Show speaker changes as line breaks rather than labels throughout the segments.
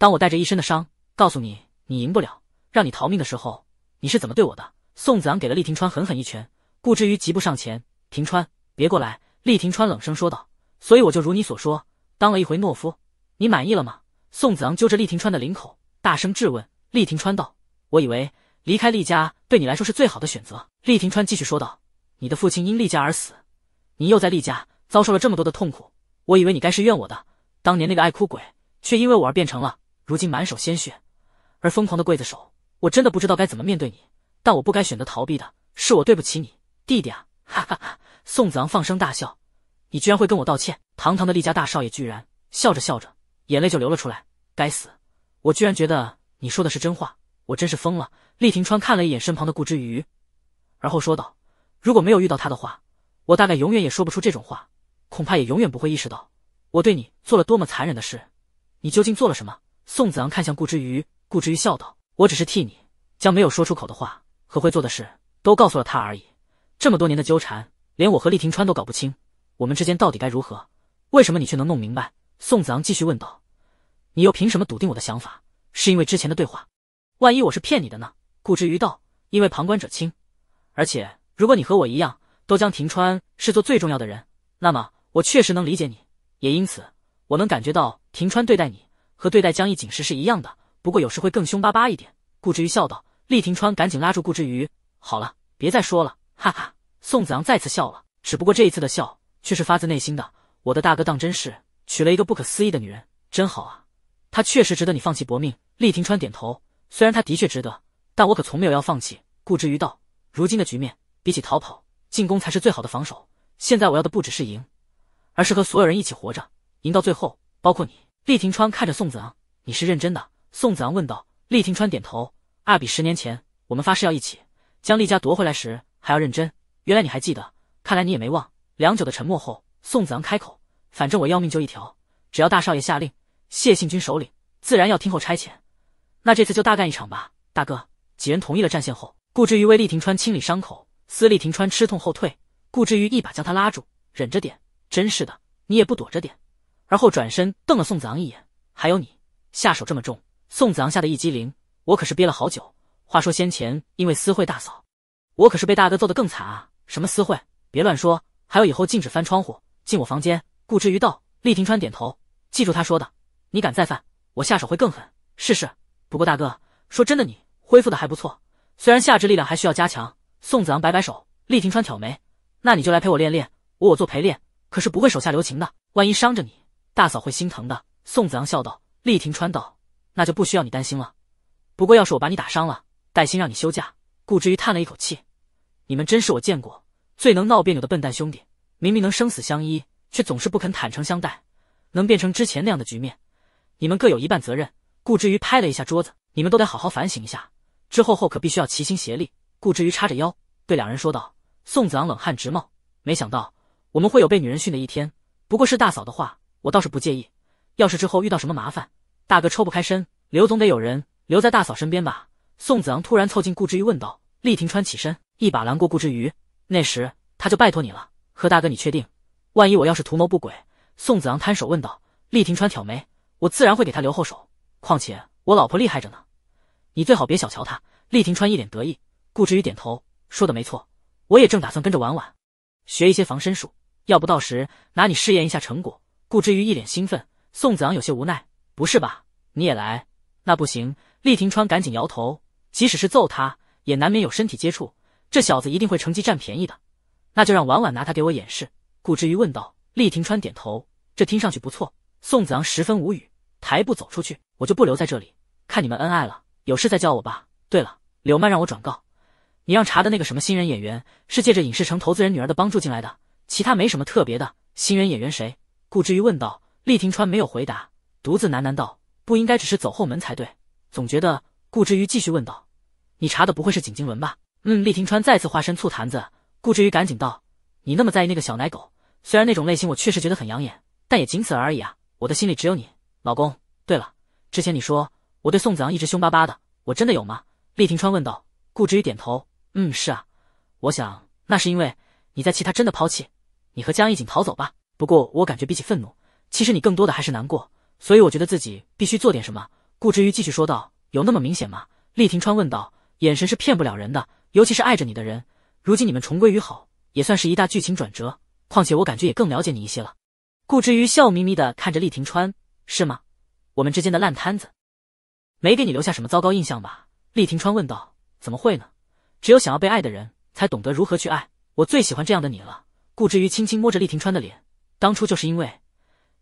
当我带着一身的伤，告诉你你赢不了，让你逃命的时候，你是怎么对我的？宋子昂给了厉廷川狠狠一拳，顾之余急步上前。廷川，别过来！厉廷川冷声说道。所以我就如你所说，当了一回懦夫，你满意了吗？宋子昂揪着厉廷川的领口，大声质问。厉廷川道：“我以为离开厉家对你来说是最好的选择。”厉廷川继续说道：“你的父亲因厉家而死，你又在厉家遭受了这么多的痛苦，我以为你该是怨我的。当年那个爱哭鬼，却因为我而变成了……”如今满手鲜血，而疯狂的刽子手，我真的不知道该怎么面对你。但我不该选择逃避的，是我对不起你，弟弟啊！哈哈哈！宋子昂放声大笑，你居然会跟我道歉？堂堂的厉家大少爷居然笑着笑着，眼泪就流了出来。该死，我居然觉得你说的是真话，我真是疯了！厉廷川看了一眼身旁的顾之余，而后说道：“如果没有遇到他的话，我大概永远也说不出这种话，恐怕也永远不会意识到我对你做了多么残忍的事。你究竟做了什么？”宋子昂看向顾之余，顾之余笑道：“我只是替你将没有说出口的话和会做的事都告诉了他而已。这么多年的纠缠，连我和厉霆川都搞不清我们之间到底该如何，为什么你却能弄明白？”宋子昂继续问道：“你又凭什么笃定我的想法？是因为之前的对话？万一我是骗你的呢？”顾之瑜道：“因为旁观者清，而且如果你和我一样都将庭川视作最重要的人，那么我确实能理解你，也因此我能感觉到庭川对待你。”和对待江毅、景时是一样的，不过有时会更凶巴巴一点。顾之余笑道，厉霆川赶紧拉住顾之余：“好了，别再说了。”哈哈，宋子昂再次笑了，只不过这一次的笑却是发自内心的。我的大哥当真是娶了一个不可思议的女人，真好啊！他确实值得你放弃搏命。厉霆川点头，虽然他的确值得，但我可从没有要放弃。顾之余道：“如今的局面，比起逃跑，进攻才是最好的防守。现在我要的不只是赢，而是和所有人一起活着，赢到最后，包括你。”厉霆川看着宋子昂：“你是认真的？”宋子昂问道。厉霆川点头：“二比十年前，我们发誓要一起将厉家夺回来时，还要认真。原来你还记得，看来你也没忘。”良久的沉默后，宋子昂开口：“反正我要命就一条，只要大少爷下令，谢信军首领自然要听候差遣。那这次就大干一场吧，大哥。”几人同意了战线后，顾之余为厉霆川清理伤口，司厉霆川吃痛后退，顾之余一把将他拉住：“忍着点，真是的，你也不躲着点。”而后转身瞪了宋子昂一眼，还有你下手这么重！宋子昂吓得一激灵，我可是憋了好久。话说先前因为私会大嫂，我可是被大哥揍得更惨啊！什么私会，别乱说！还有以后禁止翻窗户进我房间。顾之于道，厉霆川点头，记住他说的，你敢再犯，我下手会更狠，试试。不过大哥说真的，你恢复的还不错，虽然下肢力量还需要加强。宋子昂摆摆手，厉霆川挑眉，那你就来陪我练练，我我做陪练，可是不会手下留情的，万一伤着你。大嫂会心疼的。”宋子昂笑道。“厉霆川道：‘那就不需要你担心了。’不过要是我把你打伤了，带薪让你休假。”顾之余叹了一口气：“你们真是我见过最能闹别扭的笨蛋兄弟，明明能生死相依，却总是不肯坦诚相待，能变成之前那样的局面，你们各有一半责任。”顾之余拍了一下桌子：“你们都得好好反省一下，之后后可必须要齐心协力。”顾之余叉着腰对两人说道。宋子昂冷汗直冒，没想到我们会有被女人训的一天，不过是大嫂的话。我倒是不介意，要是之后遇到什么麻烦，大哥抽不开身，留总得有人留在大嫂身边吧？宋子昂突然凑近顾之余问道。厉廷川起身，一把拦过顾之余。那时他就拜托你了，何大哥，你确定？万一我要是图谋不轨，宋子昂摊手问道。厉廷川挑眉，我自然会给他留后手，况且我老婆厉害着呢，你最好别小瞧她。厉廷川一脸得意。顾之余点头，说的没错，我也正打算跟着婉婉学一些防身术，要不到时拿你试验一下成果。顾之余一脸兴奋，宋子昂有些无奈：“不是吧，你也来？那不行。”厉霆川赶紧摇头：“即使是揍他，也难免有身体接触，这小子一定会趁机占便宜的。”“那就让婉婉拿他给我演示。”顾之余问道。厉霆川点头：“这听上去不错。”宋子昂十分无语，抬步走出去：“我就不留在这里看你们恩爱了，有事再叫我吧。”“对了，柳曼让我转告，你让查的那个什么新人演员，是借着影视城投资人女儿的帮助进来的，其他没什么特别的。”“新人演员谁？”顾之余问道，厉霆川没有回答，独自喃喃道：“不应该只是走后门才对，总觉得。”顾之余继续问道：“你查的不会是景金文吧？”嗯，厉霆川再次化身醋坛子。顾之余赶紧道：“你那么在意那个小奶狗，虽然那种类型我确实觉得很养眼，但也仅此而已啊！我的心里只有你，老公。对了，之前你说我对宋子昂一直凶巴巴的，我真的有吗？”厉霆川问道。顾之余点头：“嗯，是啊。我想那是因为你在气他真的抛弃你和江一锦逃走吧。”不过我感觉比起愤怒，其实你更多的还是难过，所以我觉得自己必须做点什么。顾之余继续说道：“有那么明显吗？”厉霆川问道，眼神是骗不了人的，尤其是爱着你的人。如今你们重归于好，也算是一大剧情转折。况且我感觉也更了解你一些了。顾之余笑眯眯的看着厉霆川：“是吗？我们之间的烂摊子，没给你留下什么糟糕印象吧？”厉霆川问道：“怎么会呢？只有想要被爱的人才懂得如何去爱，我最喜欢这样的你了。”顾之余轻轻摸着厉霆川的脸。当初就是因为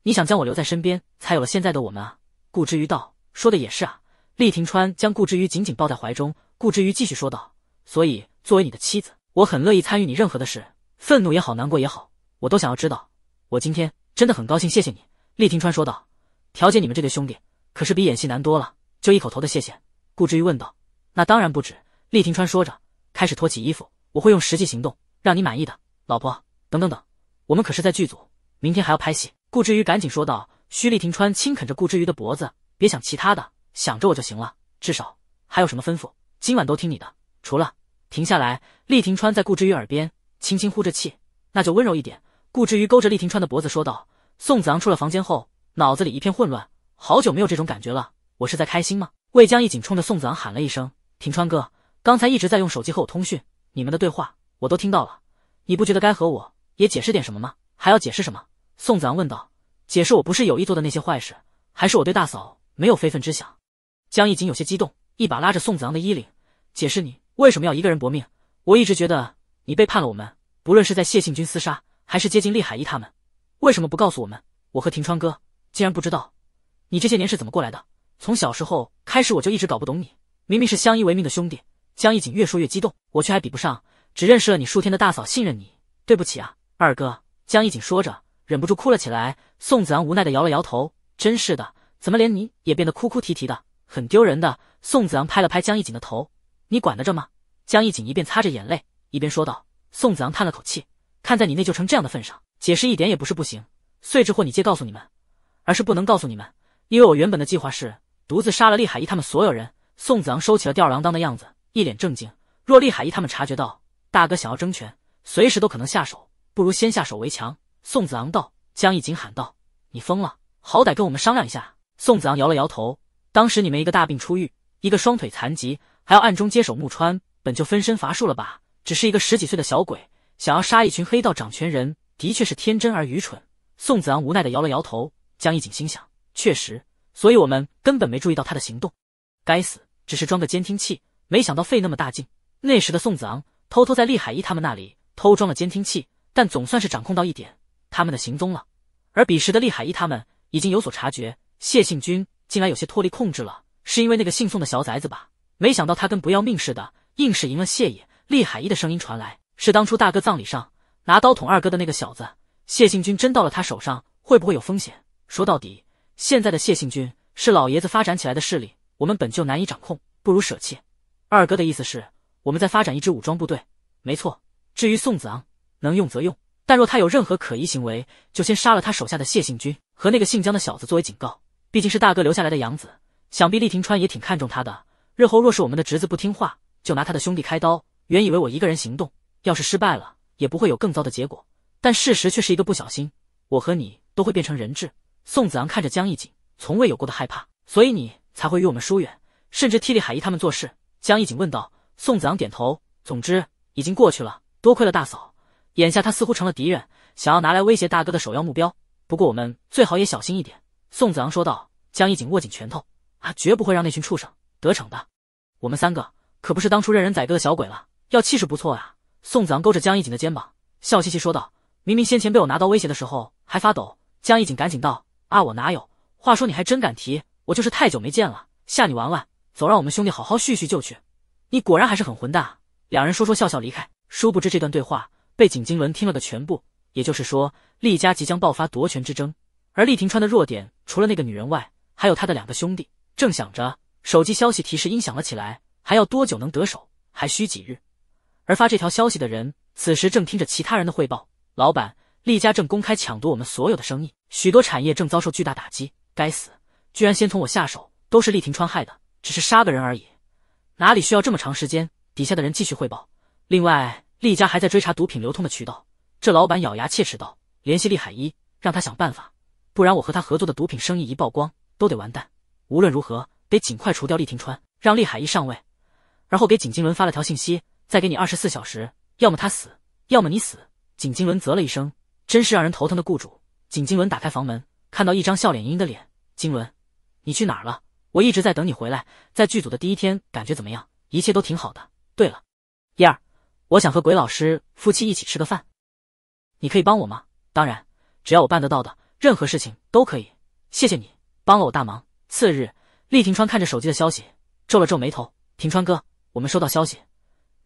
你想将我留在身边，才有了现在的我们。啊。”顾之瑜道说的也是啊。厉霆川将顾之瑜紧紧抱在怀中。顾之瑜继续说道：“所以作为你的妻子，我很乐意参与你任何的事，愤怒也好，难过也好，我都想要知道。”我今天真的很高兴，谢谢你。”厉霆川说道。调解你们这对兄弟，可是比演戏难多了。就一口头的谢谢。”顾之瑜问道：“那当然不止。”厉霆川说着，开始脱起衣服：“我会用实际行动让你满意的，老婆。”等等等，我们可是在剧组。明天还要拍戏，顾之余赶紧说道。徐厉庭川轻啃着顾之余的脖子，别想其他的，想着我就行了。至少还有什么吩咐，今晚都听你的。除了停下来，厉庭川在顾之余耳边轻轻呼着气，那就温柔一点。顾之余勾着厉庭川的脖子说道。宋子昂出了房间后，脑子里一片混乱。好久没有这种感觉了，我是在开心吗？魏江一紧冲着宋子昂喊了一声：“庭川哥，刚才一直在用手机和我通讯，你们的对话我都听到了。你不觉得该和我也解释点什么吗？还要解释什么？”宋子昂问道：“解释，我不是有意做的那些坏事，还是我对大嫂没有非分之想？”江一景有些激动，一把拉着宋子昂的衣领：“解释，你为什么要一个人搏命？我一直觉得你背叛了我们，不论是在谢信军厮杀，还是接近厉海一他们，为什么不告诉我们？我和庭川哥竟然不知道，你这些年是怎么过来的？从小时候开始，我就一直搞不懂你。明明是相依为命的兄弟。”江一景越说越激动，我却还比不上只认识了你数天的大嫂信任你。对不起啊，二哥。”江一景说着。忍不住哭了起来，宋子昂无奈的摇了摇头，真是的，怎么连你也变得哭哭啼啼的，很丢人的。宋子昂拍了拍江一锦的头，你管得着吗？江一锦一边擦着眼泪，一边说道。宋子昂叹了口气，看在你内疚成这样的份上，解释一点也不是不行。碎智货，你别告诉你们，而是不能告诉你们，因为我原本的计划是独自杀了厉海一他们所有人。宋子昂收起了吊儿郎当的样子，一脸正经。若厉海一他们察觉到大哥想要争权，随时都可能下手，不如先下手为强。宋子昂道：“江一景喊道：‘你疯了！好歹跟我们商量一下。’”宋子昂摇了摇头。当时你们一个大病初愈，一个双腿残疾，还要暗中接手木川，本就分身乏术了吧？只是一个十几岁的小鬼，想要杀一群黑道掌权人，的确是天真而愚蠢。宋子昂无奈的摇了摇头。江一景心想：确实，所以我们根本没注意到他的行动。该死，只是装个监听器，没想到费那么大劲。那时的宋子昂偷偷在厉海一他们那里偷装了监听器，但总算是掌控到一点。他们的行踪了，而彼时的厉海一他们已经有所察觉，谢信军竟然有些脱离控制了，是因为那个姓宋的小崽子吧？没想到他跟不要命似的，硬是赢了谢野。厉海一的声音传来：“是当初大哥葬礼上拿刀捅二哥的那个小子，谢信军真到了他手上，会不会有风险？说到底，现在的谢信军是老爷子发展起来的势力，我们本就难以掌控，不如舍弃。”二哥的意思是，我们再发展一支武装部队，没错。至于宋子昂，能用则用。但若他有任何可疑行为，就先杀了他手下的谢信军和那个姓江的小子作为警告。毕竟是大哥留下来的养子，想必厉霆川也挺看重他的。日后若是我们的侄子不听话，就拿他的兄弟开刀。原以为我一个人行动，要是失败了，也不会有更糟的结果。但事实却是一个不小心，我和你都会变成人质。宋子昂看着江一景，从未有过的害怕，所以你才会与我们疏远，甚至替厉海一他们做事。江一景问道。宋子昂点头。总之，已经过去了，多亏了大嫂。眼下他似乎成了敌人，想要拿来威胁大哥的首要目标。不过我们最好也小心一点。”宋子昂说道。江一景握紧拳头，啊，绝不会让那群畜生得逞的。我们三个可不是当初任人宰割的小鬼了，要气势不错啊！”宋子昂勾着江一锦的肩膀，笑嘻嘻说道：“明明先前被我拿刀威胁的时候还发抖。”江一锦赶紧道：“啊，我哪有？话说你还真敢提，我就是太久没见了，吓你玩玩。走，让我们兄弟好好叙叙旧去。你果然还是很混蛋。”两人说说笑笑离开，殊不知这段对话。被景金纶听了个全部，也就是说，厉家即将爆发夺权之争。而厉廷川的弱点，除了那个女人外，还有他的两个兄弟。正想着，手机消息提示音响了起来。还要多久能得手？还需几日？而发这条消息的人，此时正听着其他人的汇报。老板，厉家正公开抢夺我们所有的生意，许多产业正遭受巨大打击。该死，居然先从我下手，都是厉廷川害的，只是杀个人而已，哪里需要这么长时间？底下的人继续汇报。另外。厉家还在追查毒品流通的渠道，这老板咬牙切齿道：“联系厉海一，让他想办法，不然我和他合作的毒品生意一曝光，都得完蛋。无论如何，得尽快除掉厉庭川，让厉海一上位。”然后给景金轮发了条信息：“再给你二十四小时，要么他死，要么你死。”景金轮啧了一声：“真是让人头疼的雇主。”景金轮打开房门，看到一张笑脸盈盈的脸：“金轮，你去哪儿了？我一直在等你回来。在剧组的第一天感觉怎么样？一切都挺好的。对了，燕儿。”我想和鬼老师夫妻一起吃个饭，你可以帮我吗？当然，只要我办得到的任何事情都可以。谢谢你帮了我大忙。次日，厉廷川看着手机的消息，皱了皱眉头。廷川哥，我们收到消息，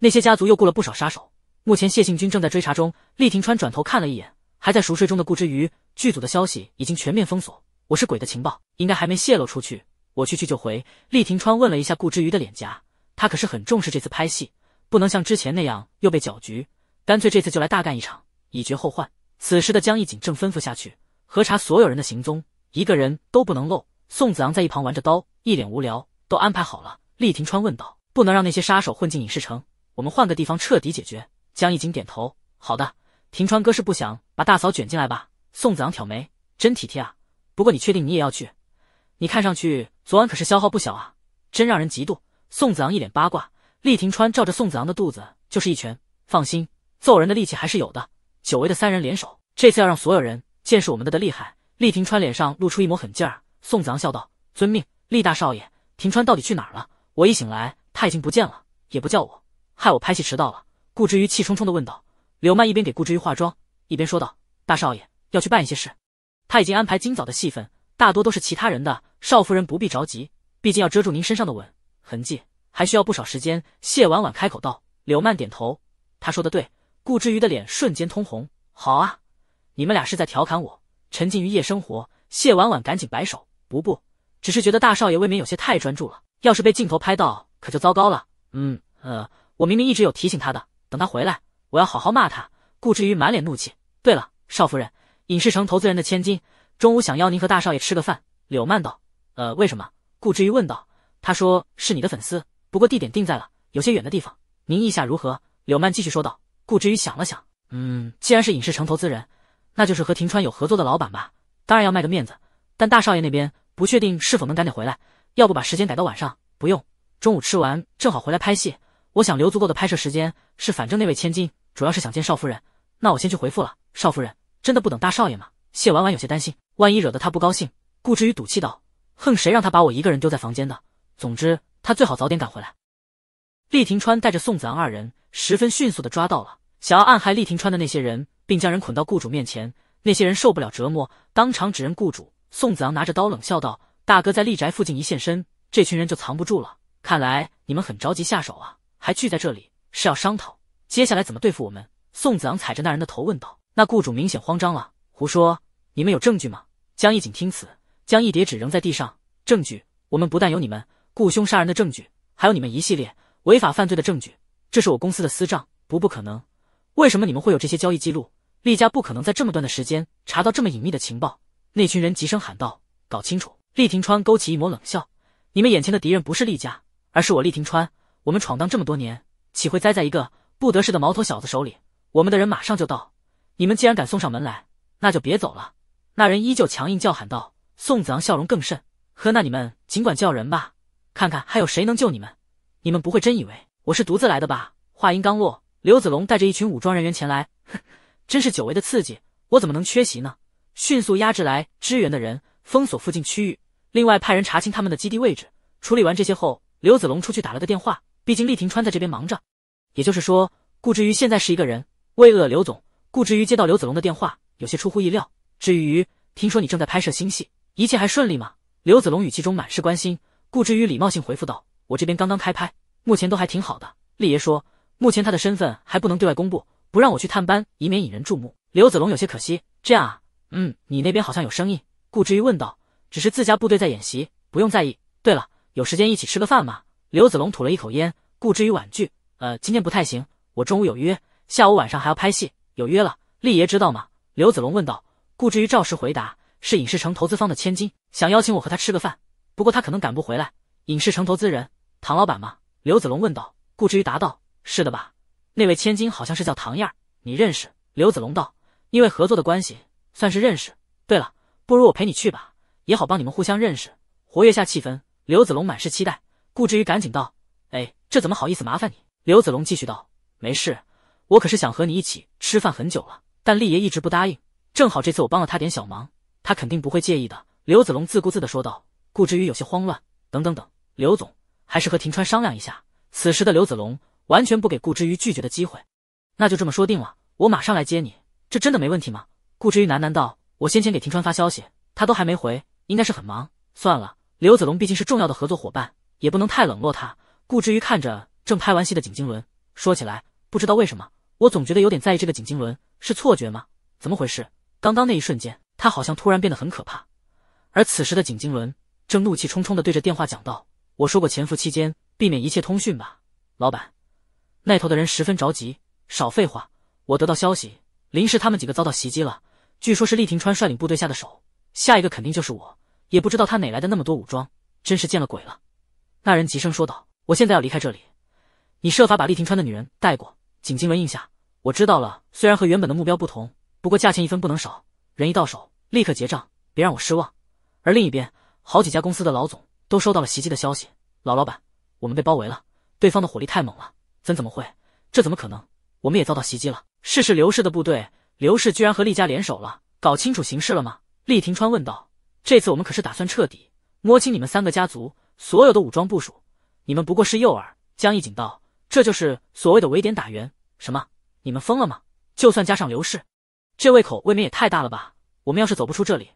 那些家族又雇了不少杀手，目前谢信君正在追查中。厉廷川转头看了一眼还在熟睡中的顾之余，剧组的消息已经全面封锁，我是鬼的情报应该还没泄露出去。我去去就回。厉廷川问了一下顾之余的脸颊，他可是很重视这次拍戏。不能像之前那样又被搅局，干脆这次就来大干一场，以绝后患。此时的江一锦正吩咐下去，核查所有人的行踪，一个人都不能漏。宋子昂在一旁玩着刀，一脸无聊。都安排好了，厉廷川问道：“不能让那些杀手混进影视城，我们换个地方彻底解决。”江一锦点头：“好的。”庭川哥是不想把大嫂卷进来吧？宋子昂挑眉：“真体贴啊！不过你确定你也要去？你看上去昨晚可是消耗不小啊，真让人嫉妒。”宋子昂一脸八卦。厉霆川照着宋子昂的肚子就是一拳，放心，揍人的力气还是有的。久违的三人联手，这次要让所有人见识我们的的厉害。厉霆川脸上露出一抹狠劲儿，宋子昂笑道：“遵命，厉大少爷。”霆川到底去哪儿了？我一醒来他已经不见了，也不叫我，害我拍戏迟到了。”顾之余气冲冲地问道。柳曼一边给顾之余化妆，一边说道：“大少爷要去办一些事，他已经安排今早的戏份大多都是其他人的，少夫人不必着急，毕竟要遮住您身上的吻痕迹。”还需要不少时间，谢婉婉开口道。柳曼点头，他说的对。顾之余的脸瞬间通红。好啊，你们俩是在调侃我，沉浸于夜生活。谢婉婉赶紧摆手，不不，只是觉得大少爷未免有些太专注了，要是被镜头拍到，可就糟糕了。嗯，呃，我明明一直有提醒他的，等他回来，我要好好骂他。顾之余满脸怒气。对了，少夫人，影视城投资人的千金，中午想邀您和大少爷吃个饭。柳曼道。呃，为什么？顾之余问道。他说是你的粉丝。不过地点定在了有些远的地方，您意下如何？柳曼继续说道。顾之余想了想，嗯，既然是影视城投资人，那就是和庭川有合作的老板吧，当然要卖个面子。但大少爷那边不确定是否能赶点回来，要不把时间改到晚上？不用，中午吃完正好回来拍戏。我想留足够的拍摄时间，是反正那位千金主要是想见少夫人，那我先去回复了。少夫人真的不等大少爷吗？谢婉婉有些担心，万一惹得他不高兴。顾之余赌气道：哼，谁让他把我一个人丢在房间的。总之，他最好早点赶回来。厉霆川带着宋子昂二人，十分迅速的抓到了想要暗害厉霆川的那些人，并将人捆到雇主面前。那些人受不了折磨，当场指认雇主。宋子昂拿着刀冷笑道：“大哥在厉宅附近一现身，这群人就藏不住了。看来你们很着急下手啊，还聚在这里是要商讨接下来怎么对付我们？”宋子昂踩着那人的头问道：“那雇主明显慌张了，胡说，你们有证据吗？”江一景听此，将一叠纸扔在地上：“证据，我们不但有你们。”雇凶杀人的证据，还有你们一系列违法犯罪的证据，这是我公司的私账，不不可能。为什么你们会有这些交易记录？厉家不可能在这么短的时间查到这么隐秘的情报。”那群人急声喊道，“搞清楚！”厉霆川勾起一抹冷笑：“你们眼前的敌人不是厉家，而是我厉霆川。我们闯荡这么多年，岂会栽在一个不得势的毛头小子手里？我们的人马上就到。你们既然敢送上门来，那就别走了。”那人依旧强硬叫喊道。宋子昂笑容更甚：“呵，那你们尽管叫人吧。”看看还有谁能救你们？你们不会真以为我是独自来的吧？话音刚落，刘子龙带着一群武装人员前来，哼，真是久违的刺激，我怎么能缺席呢？迅速压制来支援的人，封锁附近区域，另外派人查清他们的基地位置。处理完这些后，刘子龙出去打了个电话，毕竟厉霆川在这边忙着。也就是说，顾之余现在是一个人。为恶，刘总，顾之余接到刘子龙的电话，有些出乎意料。至于听说你正在拍摄新戏，一切还顺利吗？刘子龙语气中满是关心。顾之余礼貌性回复道：“我这边刚刚开拍，目前都还挺好的。”厉爷说：“目前他的身份还不能对外公布，不让我去探班，以免引人注目。”刘子龙有些可惜：“这样啊，嗯，你那边好像有生意。”顾之余问道：“只是自家部队在演习，不用在意。”对了，有时间一起吃个饭吗？刘子龙吐了一口烟。顾之余婉拒：“呃，今天不太行，我中午有约，下午晚上还要拍戏，有约了。”厉爷知道吗？刘子龙问道。顾之余照实回答：“是影视城投资方的千金，想邀请我和他吃个饭。”不过他可能赶不回来。影视城投资人唐老板吗？刘子龙问道。顾之瑜答道：“是的吧？那位千金好像是叫唐燕，你认识？”刘子龙道：“因为合作的关系，算是认识。对了，不如我陪你去吧，也好帮你们互相认识，活跃下气氛。”刘子龙满是期待。顾之瑜赶紧道：“哎，这怎么好意思麻烦你？”刘子龙继续道：“没事，我可是想和你一起吃饭很久了，但厉爷一直不答应。正好这次我帮了他点小忙，他肯定不会介意的。”刘子龙自顾自的说道。顾之于有些慌乱，等等等，刘总还是和庭川商量一下。此时的刘子龙完全不给顾之于拒绝的机会，那就这么说定了，我马上来接你。这真的没问题吗？顾之于喃喃道。我先前给庭川发消息，他都还没回，应该是很忙。算了，刘子龙毕竟是重要的合作伙伴，也不能太冷落他。顾之于看着正拍完戏的景金轮，说起来，不知道为什么，我总觉得有点在意这个景金轮，是错觉吗？怎么回事？刚刚那一瞬间，他好像突然变得很可怕。而此时的景金轮。正怒气冲冲的对着电话讲道：“我说过潜伏期间避免一切通讯吧，老板。”那头的人十分着急：“少废话！我得到消息，林氏他们几个遭到袭击了，据说是厉霆川率领部队下的手，下一个肯定就是我。也不知道他哪来的那么多武装，真是见了鬼了。”那人急声说道：“我现在要离开这里，你设法把厉霆川的女人带过。”景金文应下：“我知道了。虽然和原本的目标不同，不过价钱一分不能少，人一到手立刻结账，别让我失望。”而另一边。好几家公司的老总都收到了袭击的消息。老老板，我们被包围了，对方的火力太猛了。怎怎么会？这怎么可能？我们也遭到袭击了。试试刘氏的部队，刘氏居然和厉家联手了。搞清楚形势了吗？厉霆川问道。这次我们可是打算彻底摸清你们三个家族所有的武装部署。你们不过是诱饵。江一锦道。这就是所谓的围点打援。什么？你们疯了吗？就算加上刘氏，这胃口未免也太大了吧？我们要是走不出这里，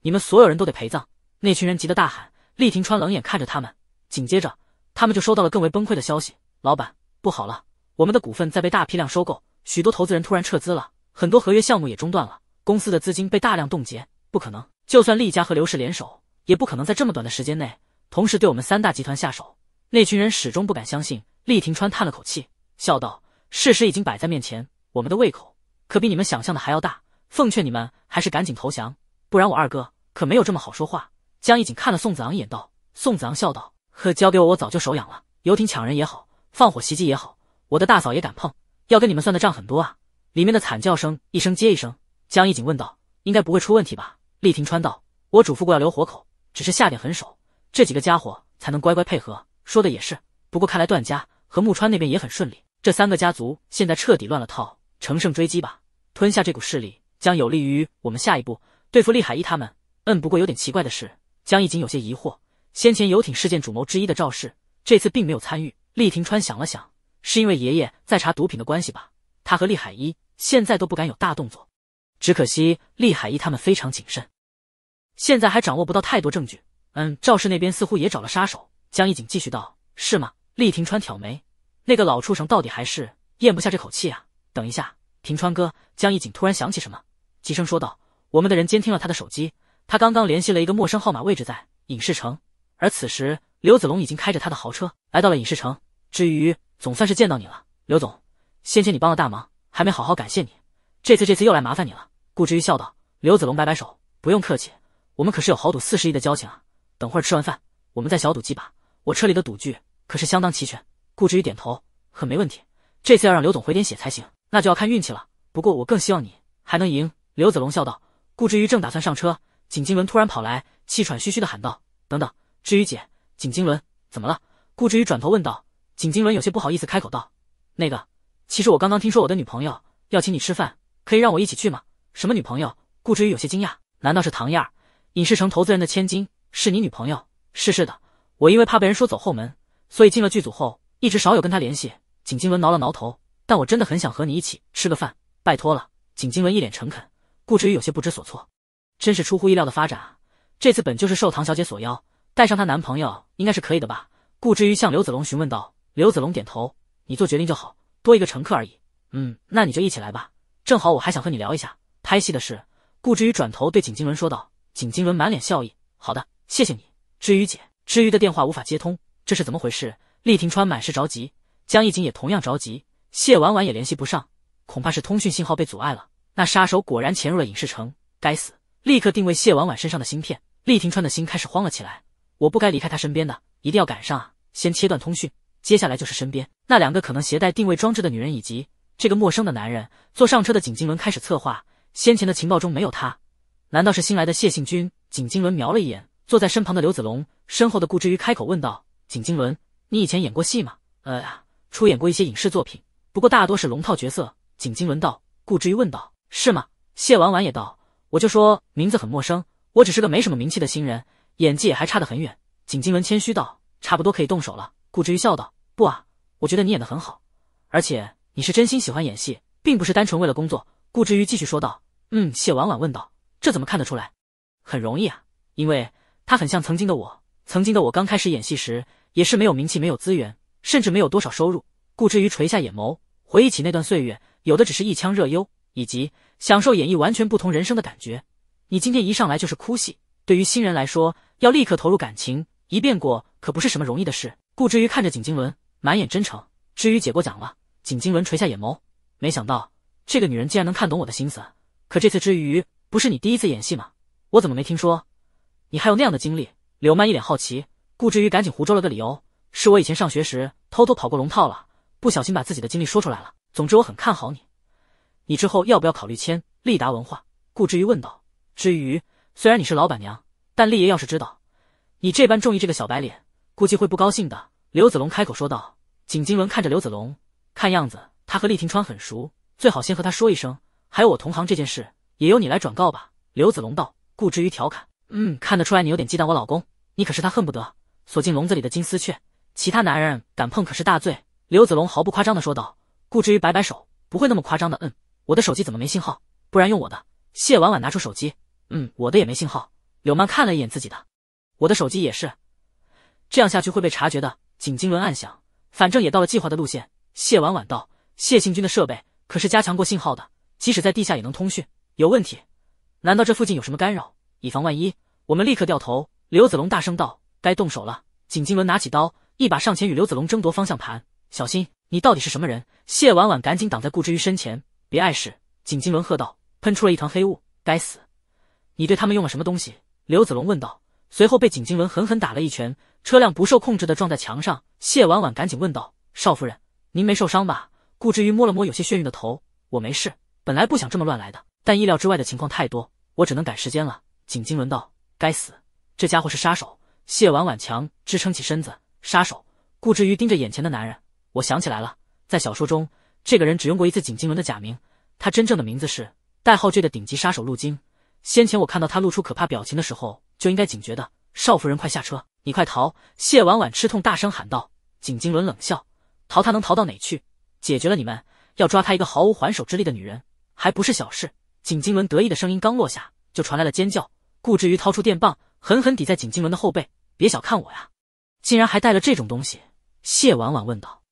你们所有人都得陪葬。那群人急得大喊，厉霆川冷眼看着他们。紧接着，他们就收到了更为崩溃的消息：老板，不好了，我们的股份在被大批量收购，许多投资人突然撤资了，很多合约项目也中断了，公司的资金被大量冻结。不可能，就算厉家和刘氏联手，也不可能在这么短的时间内同时对我们三大集团下手。那群人始终不敢相信。厉霆川叹了口气，笑道：“事实已经摆在面前，我们的胃口可比你们想象的还要大。奉劝你们还是赶紧投降，不然我二哥可没有这么好说话。”江一锦看了宋子昂一眼，道：“宋子昂笑道，呵，交给我，我早就手痒了。游艇抢人也好，放火袭击也好，我的大嫂也敢碰，要跟你们算的账很多啊。”里面的惨叫声一声接一声。江一锦问道：“应该不会出问题吧？”厉霆川道：“我嘱咐过要留活口，只是下点狠手，这几个家伙才能乖乖配合。”说的也是。不过看来段家和木川那边也很顺利，这三个家族现在彻底乱了套。乘胜追击吧，吞下这股势力将有利于我们下一步对付厉海一他们。嗯，不过有点奇怪的是。江一景有些疑惑，先前游艇事件主谋之一的赵氏，这次并没有参与。厉廷川想了想，是因为爷爷在查毒品的关系吧？他和厉海一现在都不敢有大动作。只可惜厉海一他们非常谨慎，现在还掌握不到太多证据。嗯，赵氏那边似乎也找了杀手。江一景继续道：“是吗？”厉廷川挑眉，那个老畜生到底还是咽不下这口气啊！等一下，廷川哥！江一景突然想起什么，急声说道：“我们的人监听了他的手机。”他刚刚联系了一个陌生号码，位置在影视城。而此时，刘子龙已经开着他的豪车来到了影视城。至于，总算是见到你了，刘总。先前你帮了大忙，还没好好感谢你。这次，这次又来麻烦你了。顾之余笑道。刘子龙摆摆手，不用客气，我们可是有豪赌四十亿的交情啊。等会儿吃完饭，我们再小赌几把。我车里的赌具可是相当齐全。顾之余点头，很没问题。这次要让刘总回点血才行，那就要看运气了。不过我更希望你还能赢。刘子龙笑道。顾之余正打算上车。景金伦突然跑来，气喘吁吁的喊道：“等等，至于姐，景金伦怎么了？”顾之宇转头问道。景金伦有些不好意思，开口道：“那个，其实我刚刚听说我的女朋友要请你吃饭，可以让我一起去吗？”“什么女朋友？”顾之宇有些惊讶，“难道是唐燕，影视城投资人的千金？是你女朋友？是是的，我因为怕被人说走后门，所以进了剧组后一直少有跟她联系。”景金伦挠了挠头，“但我真的很想和你一起吃个饭，拜托了。”景金伦一脸诚恳。顾之宇有些不知所措。真是出乎意料的发展啊！这次本就是受唐小姐所邀，带上她男朋友应该是可以的吧？顾之余向刘子龙询问道。刘子龙点头：“你做决定就好，多一个乘客而已。”嗯，那你就一起来吧，正好我还想和你聊一下拍戏的事。”顾之余转头对景金伦说道。景金伦满脸笑意：“好的，谢谢你，之余姐。”之余的电话无法接通，这是怎么回事？厉霆川满是着急，江一景也同样着急，谢婉婉也联系不上，恐怕是通讯信号被阻碍了。那杀手果然潜入了影视城，该死！立刻定位谢婉婉身上的芯片，厉霆川的心开始慌了起来。我不该离开他身边的，一定要赶上啊！先切断通讯，接下来就是身边那两个可能携带定位装置的女人，以及这个陌生的男人。坐上车的景金伦开始策划，先前的情报中没有他，难道是新来的谢信君？景金伦瞄了一眼坐在身旁的刘子龙，身后的顾之余开口问道：“景金伦，你以前演过戏吗？”“呃出演过一些影视作品，不过大多是龙套角色。”景金伦道。顾之余问道：“是吗？”谢婉婉也道。我就说名字很陌生，我只是个没什么名气的新人，演技也还差得很远。景金文谦虚道：“差不多可以动手了。”顾之余笑道：“不啊，我觉得你演得很好，而且你是真心喜欢演戏，并不是单纯为了工作。”顾之余继续说道：“嗯。”谢婉婉问道：“这怎么看得出来？”“很容易啊，因为他很像曾经的我。曾经的我刚开始演戏时，也是没有名气、没有资源，甚至没有多少收入。”顾之余垂下眼眸，回忆起那段岁月，有的只是一腔热忧。以及享受演绎完全不同人生的感觉。你今天一上来就是哭戏，对于新人来说，要立刻投入感情，一遍过可不是什么容易的事。顾之余看着景金轮，满眼真诚。之余姐过奖了。景金轮垂下眼眸，没想到这个女人竟然能看懂我的心思。可这次之余不是你第一次演戏吗？我怎么没听说？你还有那样的经历？柳曼一脸好奇。顾之余赶紧胡诌了个理由：“是我以前上学时偷偷跑过龙套了，不小心把自己的经历说出来了。”总之，我很看好你。你之后要不要考虑签立达文化？顾之于问道。之于，虽然你是老板娘，但立爷要是知道你这般中意这个小白脸，估计会不高兴的。刘子龙开口说道。景金伦看着刘子龙，看样子他和厉霆川很熟，最好先和他说一声。还有我同行这件事，也由你来转告吧。刘子龙道。顾之于调侃：“嗯，看得出来你有点忌惮我老公。你可是他恨不得锁进笼子里的金丝雀，其他男人敢碰可是大罪。”刘子龙毫不夸张的说道。顾之于摆摆手：“不会那么夸张的，嗯。”我的手机怎么没信号？不然用我的。谢婉婉拿出手机，嗯，我的也没信号。柳曼看了一眼自己的，我的手机也是。这样下去会被察觉的。景金轮暗想，反正也到了计划的路线。谢婉婉道，谢兴军的设备可是加强过信号的，即使在地下也能通讯。有问题？难道这附近有什么干扰？以防万一，我们立刻掉头。刘子龙大声道，该动手了。景金轮拿起刀，一把上前与刘子龙争夺方向盘。小心，你到底是什么人？谢婉婉赶紧挡在顾之余身前。别碍事！景金轮喝道，喷出了一团黑雾。该死，你对他们用了什么东西？刘子龙问道。随后被景金轮狠狠打了一拳，车辆不受控制的撞在墙上。谢婉婉赶紧问道：“少夫人，您没受伤吧？”顾之余摸了摸有些眩晕的头：“我没事，本来不想这么乱来的，但意料之外的情况太多，我只能赶时间了。”景金轮道：“该死，这家伙是杀手！”谢婉婉强支撑起身子：“杀手？”顾之余盯着眼前的男人：“我想起来了，在小说中。”这个人只用过一次景金轮的假名，他真正的名字是代号 J 的顶级杀手陆金。先前我看到他露出可怕表情的时候，就应该警觉的。少夫人，快下车！你快逃！”谢婉婉吃痛大声喊道。景金轮冷笑：“逃？他能逃到哪去？解决了你们，要抓他一个毫无还手之力的女人，还不是小事？”景金轮得意的声音刚落下，就传来了尖叫。顾之余掏出电棒，狠狠抵在景金轮的后背：“别小看我呀，竟然还带了这种东西！”谢婉婉问道。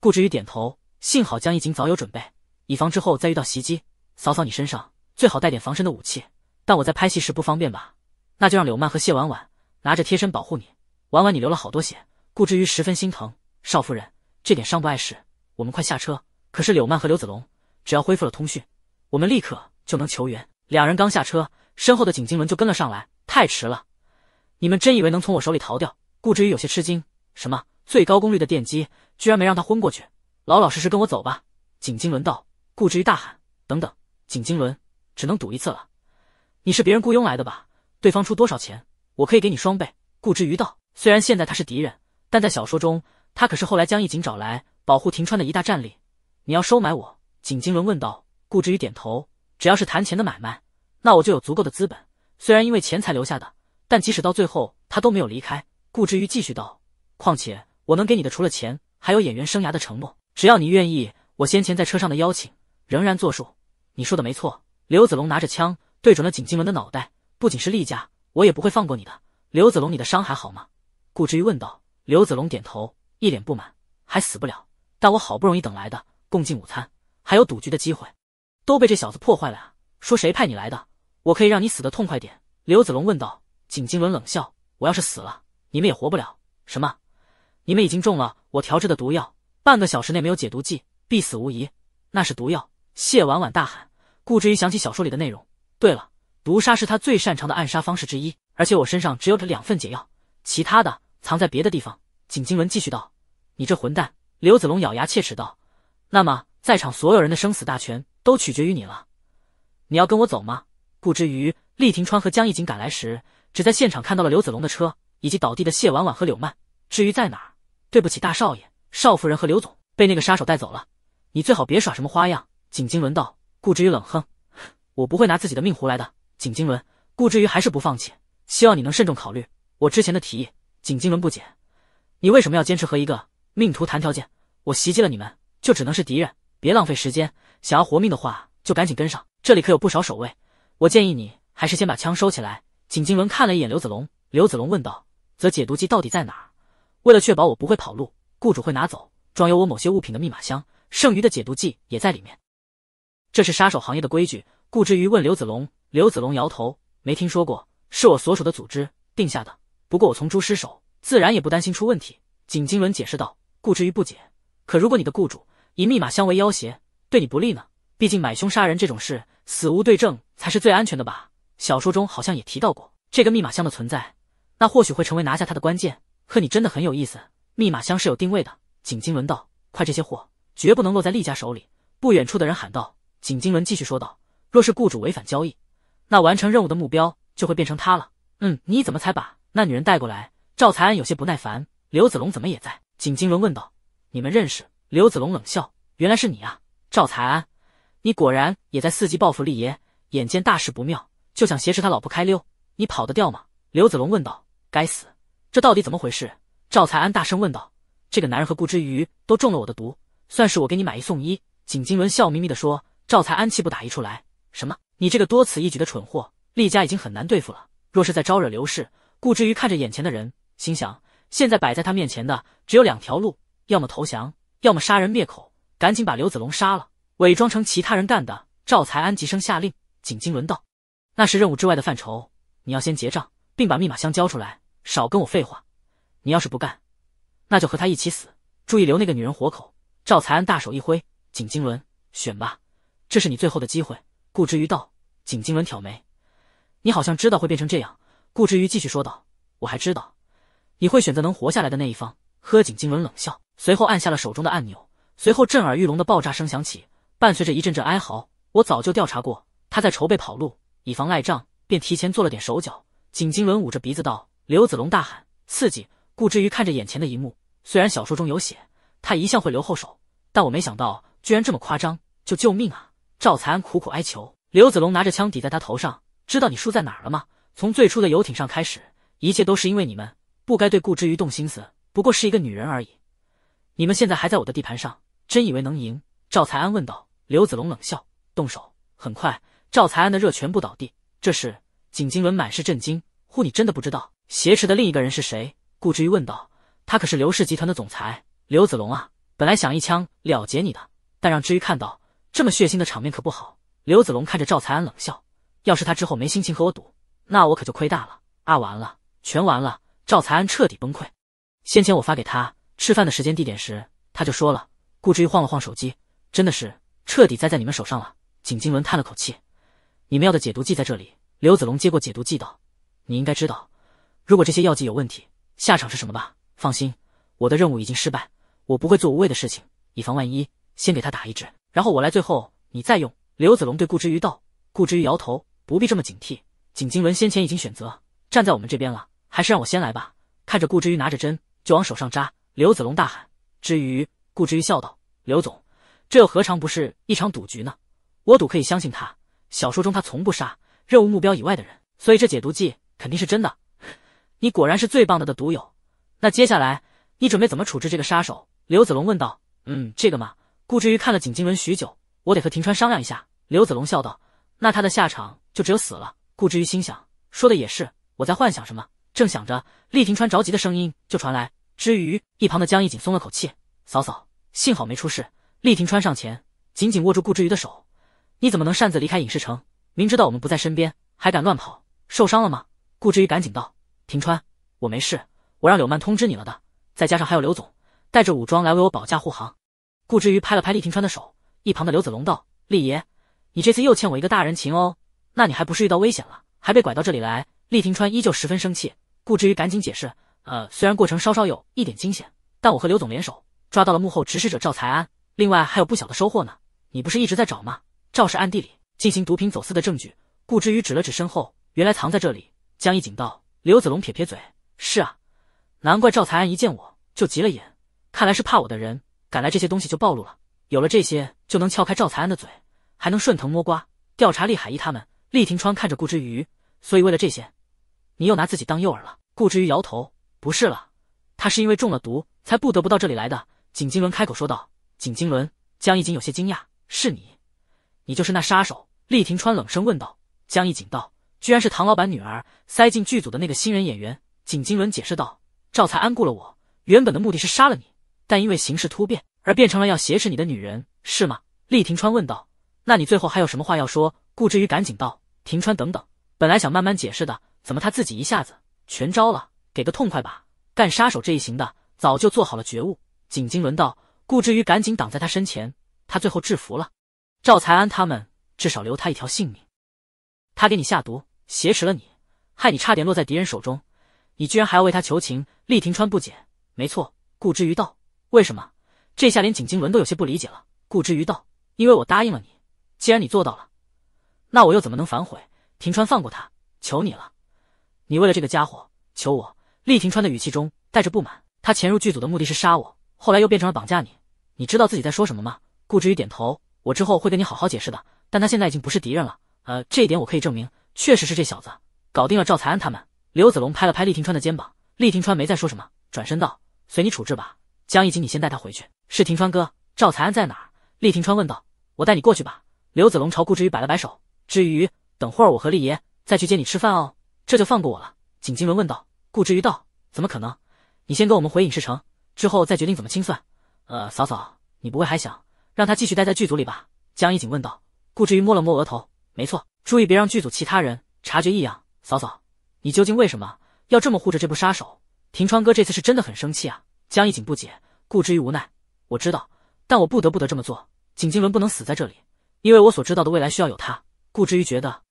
顾之余点头。幸好江一晴早有准备，以防之后再遇到袭击。扫扫你身上，最好带点防身的武器。但我在拍戏时不方便吧？那就让柳曼和谢婉婉拿着贴身保护你。婉婉，你流了好多血，顾之余十分心疼。少夫人，这点伤不碍事，我们快下车。可是柳曼和刘子龙只要恢复了通讯，我们立刻就能求援。两人刚下车，身后的景金轮就跟了上来。太迟了，你们真以为能从我手里逃掉？顾之余有些吃惊，什么最高功率的电击，居然没让他昏过去？老老实实跟我走吧，景金轮道。顾之于大喊：“等等！”景金轮只能赌一次了。你是别人雇佣来的吧？对方出多少钱，我可以给你双倍。顾之于道。虽然现在他是敌人，但在小说中，他可是后来江一景找来保护停川的一大战力。你要收买我？景金轮问道。顾之于点头。只要是谈钱的买卖，那我就有足够的资本。虽然因为钱才留下的，但即使到最后，他都没有离开。顾之于继续道。况且我能给你的，除了钱，还有演员生涯的承诺。只要你愿意，我先前在车上的邀请仍然作数。你说的没错。刘子龙拿着枪对准了景金文的脑袋。不仅是厉家，我也不会放过你的。刘子龙，你的伤还好吗？顾之余问道。刘子龙点头，一脸不满：“还死不了，但我好不容易等来的共进午餐还有赌局的机会，都被这小子破坏了。”说谁派你来的？我可以让你死的痛快点。”刘子龙问道。景金文冷笑：“我要是死了，你们也活不了。什么？你们已经中了我调制的毒药。”半个小时内没有解毒剂，必死无疑。那是毒药！谢婉婉大喊。顾之余想起小说里的内容。对了，毒杀是他最擅长的暗杀方式之一。而且我身上只有这两份解药，其他的藏在别的地方。景金文继续道：“你这混蛋！”刘子龙咬牙切齿道：“那么，在场所有人的生死大权都取决于你了。你要跟我走吗？”顾之余、厉霆川和江一景赶来时，只在现场看到了刘子龙的车以及倒地的谢婉婉和柳曼。至于在哪，对不起，大少爷。少夫人和刘总被那个杀手带走了，你最好别耍什么花样。景金轮道，顾之余冷哼，我不会拿自己的命胡来的。景金轮，顾之余还是不放弃，希望你能慎重考虑我之前的提议。景金轮不解，你为什么要坚持和一个命徒谈条件？我袭击了你们，就只能是敌人。别浪费时间，想要活命的话，就赶紧跟上，这里可有不少守卫。我建议你还是先把枪收起来。景金轮看了一眼刘子龙，刘子龙问道，则解毒剂到底在哪？为了确保我不会跑路。雇主会拿走装有我某些物品的密码箱，剩余的解毒剂也在里面。这是杀手行业的规矩。顾之余问刘子龙，刘子龙摇头，没听说过，是我所属的组织定下的。不过我从朱尸手，自然也不担心出问题。景金伦解释道。顾之余不解，可如果你的雇主以密码箱为要挟，对你不利呢？毕竟买凶杀人这种事，死无对证才是最安全的吧？小说中好像也提到过这个密码箱的存在，那或许会成为拿下他的关键。可你真的很有意思。密码箱是有定位的，景金轮道：“快，这些货绝不能落在厉家手里。”不远处的人喊道。景金轮继续说道：“若是雇主违反交易，那完成任务的目标就会变成他了。”嗯，你怎么才把那女人带过来？赵才安有些不耐烦。刘子龙怎么也在？景金轮问道：“你们认识？”刘子龙冷笑：“原来是你啊，赵才安，你果然也在伺机报复厉爷。眼见大事不妙，就想挟持他老婆开溜，你跑得掉吗？”刘子龙问道：“该死，这到底怎么回事？”赵才安大声问道：“这个男人和顾之余都中了我的毒，算是我给你买一送一。”景金轮笑眯眯地说。赵才安气不打一处来：“什么？你这个多此一举的蠢货！厉家已经很难对付了，若是再招惹刘氏……”顾之余看着眼前的人，心想：现在摆在他面前的只有两条路，要么投降，要么杀人灭口。赶紧把刘子龙杀了，伪装成其他人干的。赵才安急声下令。景金轮道：“那是任务之外的范畴，你要先结账，并把密码箱交出来，少跟我废话。”你要是不干，那就和他一起死。注意留那个女人活口。赵才安大手一挥，景金轮选吧，这是你最后的机会。顾之瑜道，景金轮挑眉，你好像知道会变成这样。顾之瑜继续说道：“我还知道你会选择能活下来的那一方。”喝景金轮冷笑，随后按下了手中的按钮。随后震耳欲聋的爆炸声响起，伴随着一阵阵哀嚎。我早就调查过，他在筹备跑路，以防赖账，便提前做了点手脚。景金轮捂着鼻子道：“刘子龙，大喊刺激。”顾之余看着眼前的一幕，虽然小说中有写，他一向会留后手，但我没想到居然这么夸张，就救命啊！赵才安苦苦哀求。刘子龙拿着枪抵在他头上，知道你输在哪儿了吗？从最初的游艇上开始，一切都是因为你们不该对顾之余动心思，不过是一个女人而已。你们现在还在我的地盘上，真以为能赢？赵才安问道。刘子龙冷笑，动手。很快，赵才安的热全部倒地。这时，景金纶满是震惊：，呼，你真的不知道挟持的另一个人是谁？顾之余问道：“他可是刘氏集团的总裁刘子龙啊！本来想一枪了结你的，但让之余看到这么血腥的场面可不好。”刘子龙看着赵才安冷笑：“要是他之后没心情和我赌，那我可就亏大了啊！完了，全完了！”赵才安彻底崩溃。先前我发给他吃饭的时间地点时，他就说了。顾之余晃了晃手机：“真的是彻底栽在你们手上了。”景金文叹了口气：“你们要的解毒剂在这里。”刘子龙接过解毒剂道：“你应该知道，如果这些药剂有问题……”下场是什么吧？放心，我的任务已经失败，我不会做无谓的事情。以防万一，先给他打一针，然后我来，最后你再用。刘子龙对顾之瑜道。顾之瑜摇头，不必这么警惕。景金文先前已经选择站在我们这边了，还是让我先来吧。看着顾之瑜拿着针就往手上扎，刘子龙大喊。之余，顾之瑜笑道：“刘总，这又何尝不是一场赌局呢？我赌可以相信他。小说中他从不杀任务目标以外的人，所以这解毒剂肯定是真的。”你果然是最棒的的毒友，那接下来你准备怎么处置这个杀手？刘子龙问道。嗯，这个嘛，顾之余看了景金文许久，我得和庭川商量一下。刘子龙笑道。那他的下场就只有死了。顾之余心想，说的也是，我在幻想什么？正想着，厉庭川着急的声音就传来。之余，一旁的江一锦松了口气，嫂嫂，幸好没出事。厉庭川上前，紧紧握住顾之余的手，你怎么能擅自离开影视城？明知道我们不在身边，还敢乱跑？受伤了吗？顾之余赶紧道。庭川，我没事，我让柳曼通知你了的。再加上还有刘总带着武装来为我保驾护航。顾之余拍了拍厉庭川的手，一旁的刘子龙道：“厉爷，你这次又欠我一个大人情哦。那你还不是遇到危险了，还被拐到这里来？”厉庭川依旧十分生气，顾之余赶紧解释：“呃，虽然过程稍稍有一点惊险，但我和刘总联手抓到了幕后指使者赵才安，另外还有不小的收获呢。你不是一直在找吗？赵氏暗地里进行毒品走私的证据。”顾之余指了指身后，原来藏在这里。江一警道。刘子龙撇撇嘴：“是啊，难怪赵才安一见我就急了眼，看来是怕我的人赶来，这些东西就暴露了。有了这些，就能撬开赵才安的嘴，还能顺藤摸瓜调查厉海一他们。”厉廷川看着顾之余，所以为了这些，你又拿自己当诱饵了？顾之余摇头：“不是了，他是因为中了毒，才不得不到这里来的。”景金轮开口说道。景金轮，江一锦有些惊讶：“是你？你就是那杀手？”厉廷川冷声问道。江一锦道。居然是唐老板女儿塞进剧组的那个新人演员景金伦解释道：“赵才安雇了我，原本的目的是杀了你，但因为形势突变而变成了要挟持你的女人，是吗？”厉廷川问道。“那你最后还有什么话要说？”顾之余赶紧道：“庭川，等等，本来想慢慢解释的，怎么他自己一下子全招了？给个痛快吧！干杀手这一行的，早就做好了觉悟。”景金伦道。顾之余赶紧挡在他身前，他最后制服了赵才安他们，至少留他一条性命。他给你下毒。挟持了你，害你差点落在敌人手中，你居然还要为他求情？厉霆川不解。没错，顾之于道。为什么？这下连景经文都有些不理解了。顾之于道：“因为我答应了你，既然你做到了，那我又怎么能反悔？”庭川放过他，求你了。你为了这个家伙求我？厉霆川的语气中带着不满。他潜入剧组的目的是杀我，后来又变成了绑架你。你知道自己在说什么吗？顾之于点头。我之后会跟你好好解释的。但他现在已经不是敌人了，呃，这一点我可以证明。确实是这小子搞定了赵才安他们。刘子龙拍了拍厉庭川的肩膀，厉庭川没再说什么，转身道：“随你处置吧，江一锦，你先带他回去。”是庭川哥，赵才安在哪儿？厉庭川问道。“我带你过去吧。”刘子龙朝顾之余摆了摆手。之于，等会儿我和厉爷再去接你吃饭哦。这就放过我了？景金轮问道。顾之余道：“怎么可能？你先跟我们回影视城，之后再决定怎么清算。”呃，嫂嫂，你不会还想让他继续待在剧组里吧？江一锦问道。顾之余摸了摸额头，没错。注意别让剧组其他人察觉异样。嫂嫂，你究竟为什么要这么护着这部杀手？庭川哥这次是真的很生气啊！江一景不解，顾之于无奈。我知道，但我不得不得这么做。景金伦不能死在这里，因为我所知道的未来需要有他。顾之于觉得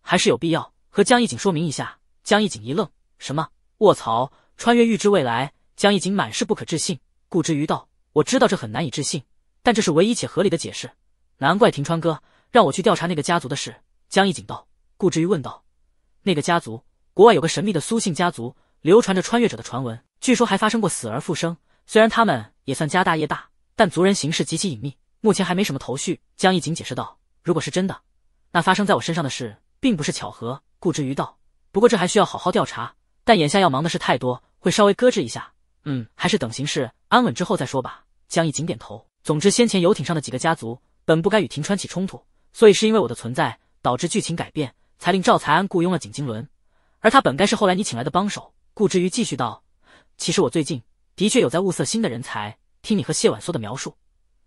还是有必要和江一景说明一下。江一景一愣：“什么？卧槽！穿越预知未来？”江一景满是不可置信。顾之于道：“我知道这很难以置信，但这是唯一且合理的解释。难怪庭川哥让我去调查那个家族的事。”江一景道，顾之于问道：“那个家族，国外有个神秘的苏姓家族，流传着穿越者的传闻，据说还发生过死而复生。虽然他们也算家大业大，但族人行事极其隐秘，目前还没什么头绪。”江一景解释道：“如果是真的，那发生在我身上的事并不是巧合。”顾之于道：“不过这还需要好好调查，但眼下要忙的事太多，会稍微搁置一下。嗯，还是等形势安稳之后再说吧。”江一景点头。总之，先前游艇上的几个家族本不该与停川起冲突，所以是因为我的存在。导致剧情改变，才令赵才安雇佣了景金轮，而他本该是后来你请来的帮手。顾之瑜继续道：“其实我最近的确有在物色新的人才。听你和谢婉苏的描述，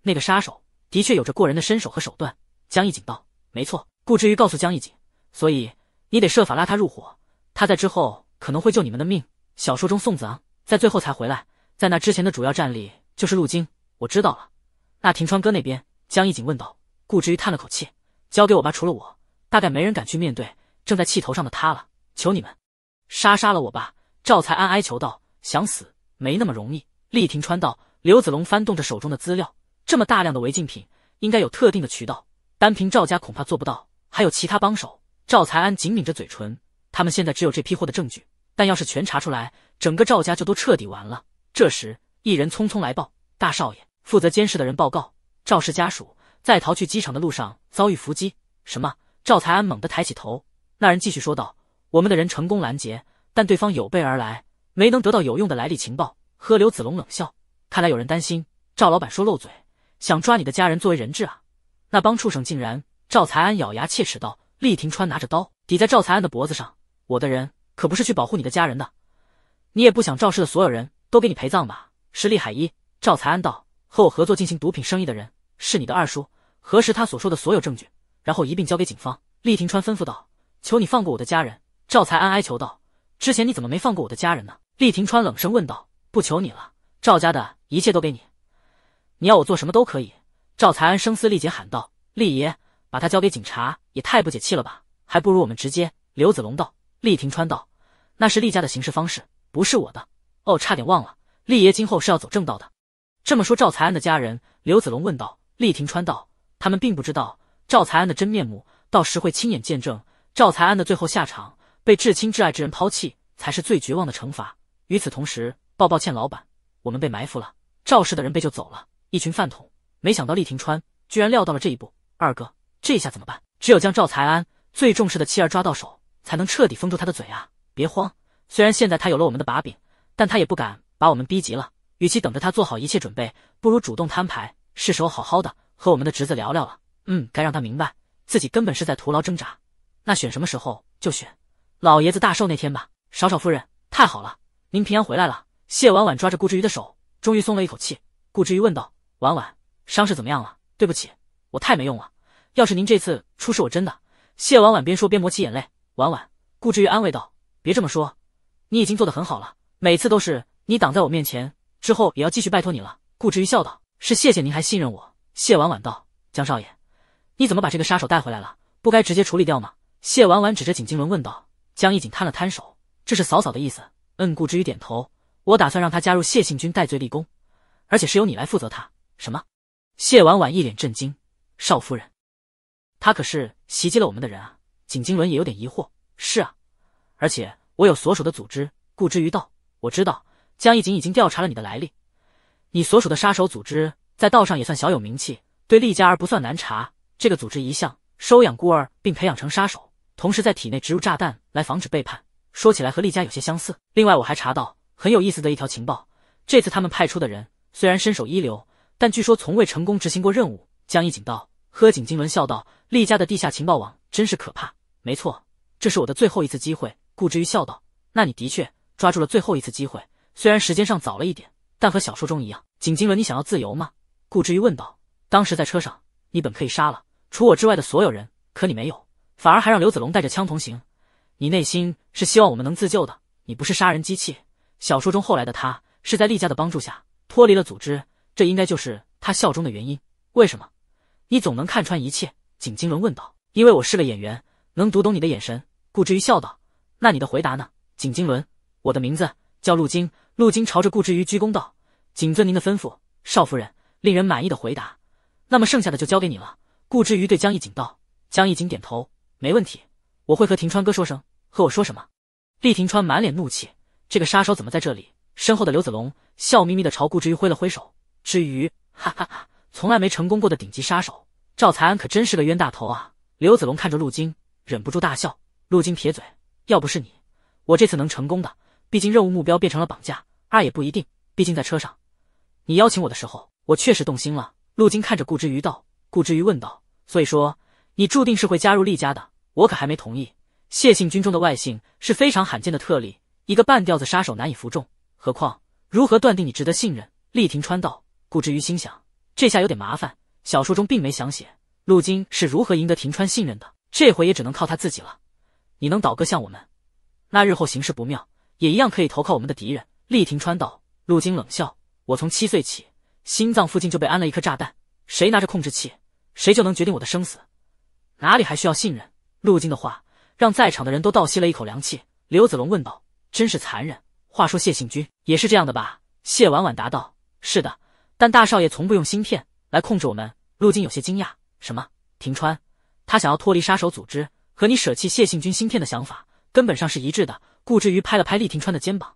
那个杀手的确有着过人的身手和手段。”江一景道：“没错。”顾之瑜告诉江一景：“所以你得设法拉他入伙，他在之后可能会救你们的命。”小说中宋子昂在最后才回来，在那之前的主要战力就是陆晶。我知道了。那庭川哥那边，江一景问道。顾之瑜叹了口气：“交给我吧，除了我。”大概没人敢去面对正在气头上的他了。求你们，杀杀了我吧！赵才安哀求道。想死没那么容易。厉霆川道。刘子龙翻动着手中的资料，这么大量的违禁品，应该有特定的渠道，单凭赵家恐怕做不到。还有其他帮手。赵才安紧抿着嘴唇。他们现在只有这批货的证据，但要是全查出来，整个赵家就都彻底完了。这时，一人匆匆来报：“大少爷，负责监视的人报告，赵氏家属在逃去机场的路上遭遇伏击。”什么？赵才安猛地抬起头，那人继续说道：“我们的人成功拦截，但对方有备而来，没能得到有用的来历情报。”喝刘子龙冷笑：“看来有人担心赵老板说漏嘴，想抓你的家人作为人质啊！”那帮畜生竟然……赵才安咬牙切齿道：“厉廷川拿着刀抵在赵才安的脖子上，我的人可不是去保护你的家人的，你也不想赵氏的所有人都给你陪葬吧？”是厉海一，赵才安道：“和我合作进行毒品生意的人是你的二叔，核实他所说的所有证据。”然后一并交给警方。厉霆川吩咐道：“求你放过我的家人。”赵才安哀求道：“之前你怎么没放过我的家人呢？”厉霆川冷声问道：“不求你了，赵家的一切都给你，你要我做什么都可以。”赵才安声嘶力竭喊道：“厉爷，把他交给警察也太不解气了吧？还不如我们直接……”刘子龙道。厉霆川道：“那是厉家的行事方式，不是我的。哦，差点忘了，厉爷今后是要走正道的。”这么说，赵才安的家人？刘子龙问道。厉霆川道：“他们并不知道。”赵才安的真面目，到时会亲眼见证。赵才安的最后下场，被至亲至爱之人抛弃，才是最绝望的惩罚。与此同时，抱抱歉，老板，我们被埋伏了。赵氏的人被救走了，一群饭桶。没想到厉霆川居然料到了这一步。二哥，这下怎么办？只有将赵才安最重视的妻儿抓到手，才能彻底封住他的嘴啊！别慌，虽然现在他有了我们的把柄，但他也不敢把我们逼急了。与其等着他做好一切准备，不如主动摊牌。是时候好好的和我们的侄子聊聊了。嗯，该让他明白自己根本是在徒劳挣扎。那选什么时候就选老爷子大寿那天吧。少少夫人，太好了，您平安回来了。谢婉婉抓着顾之余的手，终于松了一口气。顾之余问道：“婉婉，伤势怎么样了？”对不起，我太没用了。要是您这次出事，我真的……谢婉婉边说边抹起眼泪。婉婉，顾之余安慰道：“别这么说，你已经做得很好了。每次都是你挡在我面前，之后也要继续拜托你了。”顾之余笑道：“是谢谢您还信任我。”谢婉婉道：“江少爷。”你怎么把这个杀手带回来了？不该直接处理掉吗？谢婉婉指着景金文问道。江一锦摊了摊手：“这是嫂嫂的意思。”嗯，顾之余点头：“我打算让他加入谢信军，戴罪立功，而且是由你来负责他。”什么？谢婉婉一脸震惊：“少夫人，他可是袭击了我们的人啊！”景金文也有点疑惑：“是啊，而且我有所属的组织。”顾之于道：“我知道，江一锦已经调查了你的来历，你所属的杀手组织在道上也算小有名气，对厉家儿不算难查。”这个组织一向收养孤儿并培养成杀手，同时在体内植入炸弹来防止背叛。说起来和丽家有些相似。另外，我还查到很有意思的一条情报：这次他们派出的人虽然身手一流，但据说从未成功执行过任务。江一景道，呵，景金轮笑道：“丽家的地下情报网真是可怕。”没错，这是我的最后一次机会。顾之瑜笑道：“那你的确抓住了最后一次机会。虽然时间上早了一点，但和小说中一样。”景金轮，你想要自由吗？顾之瑜问道。当时在车上，你本可以杀了。除我之外的所有人，可你没有，反而还让刘子龙带着枪同行。你内心是希望我们能自救的，你不是杀人机器。小说中后来的他是在厉家的帮助下脱离了组织，这应该就是他效忠的原因。为什么？你总能看穿一切。”景金轮问道。“因为我是个演员，能读懂你的眼神。”顾之余笑道。“那你的回答呢？”景金轮，“我的名字叫陆金。”陆金朝着顾之余鞠躬道：“谨遵您的吩咐，少夫人，令人满意的回答。那么剩下的就交给你了。”顾之余对江一锦道：“江一锦点头，没问题，我会和庭川哥说声。”和我说什么？厉庭川满脸怒气：“这个杀手怎么在这里？”身后的刘子龙笑眯眯的朝顾之余挥了挥手：“之余，哈哈哈，从来没成功过的顶级杀手赵才安可真是个冤大头啊！”刘子龙看着陆金，忍不住大笑。陆金撇嘴：“要不是你，我这次能成功的？毕竟任务目标变成了绑架，二也不一定。毕竟在车上，你邀请我的时候，我确实动心了。”陆金看着顾之余道：“顾之余问道。”所以说，你注定是会加入厉家的。我可还没同意。谢姓军中的外姓是非常罕见的特例，一个半吊子杀手难以服众。何况，如何断定你值得信任？厉廷川道。顾之于心想，这下有点麻烦。小说中并没详写陆金是如何赢得廷川信任的，这回也只能靠他自己了。你能倒戈向我们，那日后形势不妙，也一样可以投靠我们的敌人。厉廷川道。陆金冷笑：我从七岁起，心脏附近就被安了一颗炸弹，谁拿着控制器？谁就能决定我的生死？哪里还需要信任？陆晶的话让在场的人都倒吸了一口凉气。刘子龙问道：“真是残忍。”话说谢信君也是这样的吧？谢婉婉答道：“是的，但大少爷从不用芯片来控制我们。”陆金有些惊讶：“什么？庭川，他想要脱离杀手组织，和你舍弃谢信君芯片的想法，根本上是一致的。”顾之余拍了拍厉庭川的肩膀。